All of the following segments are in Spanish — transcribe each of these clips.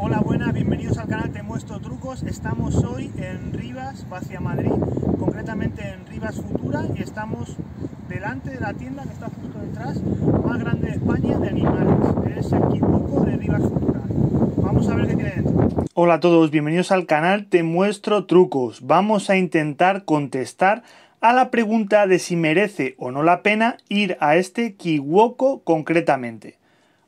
Hola, buenas, bienvenidos al canal Te Muestro Trucos. Estamos hoy en Rivas, hacia Madrid, concretamente en Rivas Futura y estamos delante de la tienda que está justo detrás, más grande de España de animales. Es el de Rivas Futura. Vamos a ver qué tiene dentro. Hola a todos, bienvenidos al canal Te Muestro Trucos. Vamos a intentar contestar a la pregunta de si merece o no la pena ir a este Kiwoko concretamente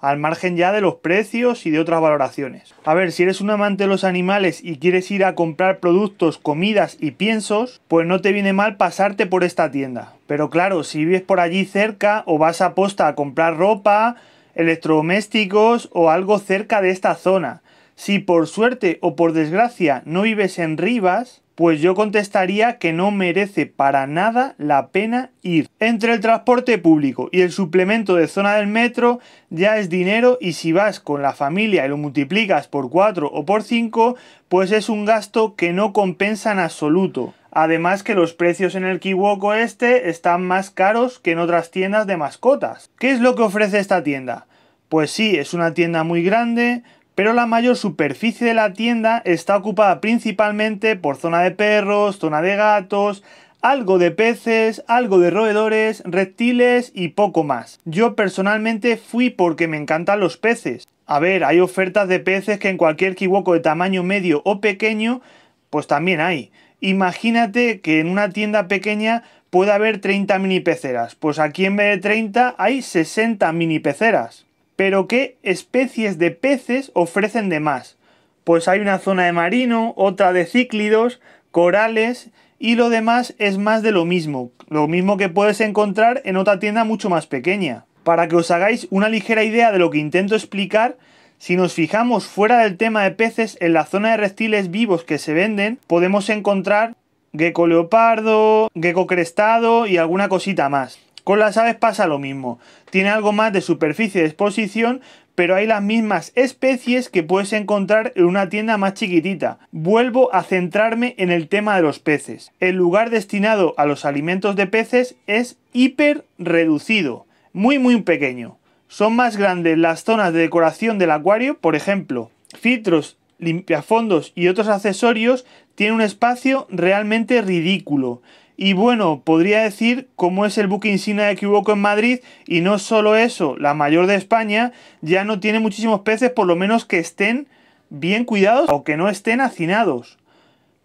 al margen ya de los precios y de otras valoraciones. A ver, si eres un amante de los animales y quieres ir a comprar productos, comidas y piensos, pues no te viene mal pasarte por esta tienda. Pero claro, si vives por allí cerca o vas a posta a comprar ropa, electrodomésticos o algo cerca de esta zona. Si por suerte o por desgracia no vives en Rivas, pues yo contestaría que no merece para nada la pena ir. Entre el transporte público y el suplemento de zona del metro ya es dinero y si vas con la familia y lo multiplicas por 4 o por 5, pues es un gasto que no compensa en absoluto. Además que los precios en el Kiwoko este están más caros que en otras tiendas de mascotas. ¿Qué es lo que ofrece esta tienda? Pues sí, es una tienda muy grande, pero la mayor superficie de la tienda está ocupada principalmente por zona de perros, zona de gatos, algo de peces, algo de roedores, reptiles y poco más. Yo personalmente fui porque me encantan los peces. A ver, hay ofertas de peces que en cualquier kiwoko de tamaño medio o pequeño, pues también hay. Imagínate que en una tienda pequeña puede haber 30 mini peceras, pues aquí en vez de 30 hay 60 mini peceras. Pero ¿qué especies de peces ofrecen de más? Pues hay una zona de marino, otra de cíclidos, corales y lo demás es más de lo mismo, lo mismo que puedes encontrar en otra tienda mucho más pequeña. Para que os hagáis una ligera idea de lo que intento explicar, si nos fijamos fuera del tema de peces, en la zona de reptiles vivos que se venden, podemos encontrar gecko leopardo, gecko crestado y alguna cosita más. Con las aves pasa lo mismo. Tiene algo más de superficie de exposición, pero hay las mismas especies que puedes encontrar en una tienda más chiquitita. Vuelvo a centrarme en el tema de los peces. El lugar destinado a los alimentos de peces es hiper reducido, muy muy pequeño. Son más grandes las zonas de decoración del acuario, por ejemplo, filtros, limpiafondos y otros accesorios tienen un espacio realmente ridículo y bueno, podría decir cómo es el buque insignia de Equivoco en Madrid y no solo eso, la mayor de España ya no tiene muchísimos peces, por lo menos que estén bien cuidados o que no estén hacinados.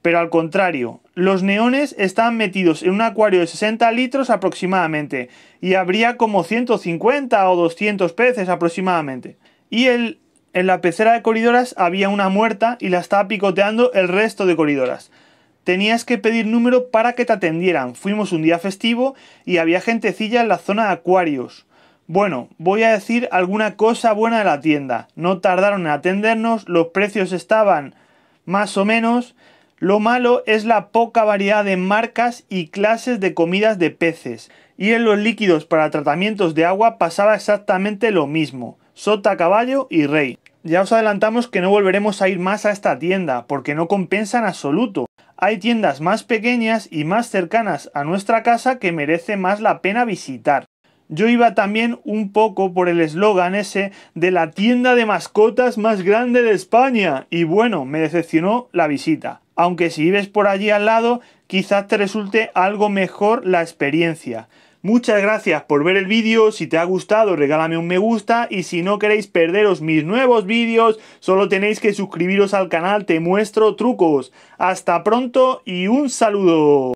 Pero al contrario, los neones están metidos en un acuario de 60 litros aproximadamente y habría como 150 o 200 peces aproximadamente. Y en la pecera de colidoras había una muerta y la estaba picoteando el resto de colidoras tenías que pedir número para que te atendieran. Fuimos un día festivo y había gentecilla en la zona de acuarios. Bueno, voy a decir alguna cosa buena de la tienda. No tardaron en atendernos, los precios estaban más o menos. Lo malo es la poca variedad de marcas y clases de comidas de peces. Y en los líquidos para tratamientos de agua pasaba exactamente lo mismo. Sota, caballo y rey. Ya os adelantamos que no volveremos a ir más a esta tienda, porque no compensa en absoluto hay tiendas más pequeñas y más cercanas a nuestra casa que merece más la pena visitar. Yo iba también un poco por el eslogan ese de la tienda de mascotas más grande de España y bueno, me decepcionó la visita. Aunque si vives por allí al lado, quizás te resulte algo mejor la experiencia. Muchas gracias por ver el vídeo, si te ha gustado regálame un me gusta y si no queréis perderos mis nuevos vídeos, solo tenéis que suscribiros al canal Te Muestro Trucos. Hasta pronto y un saludo.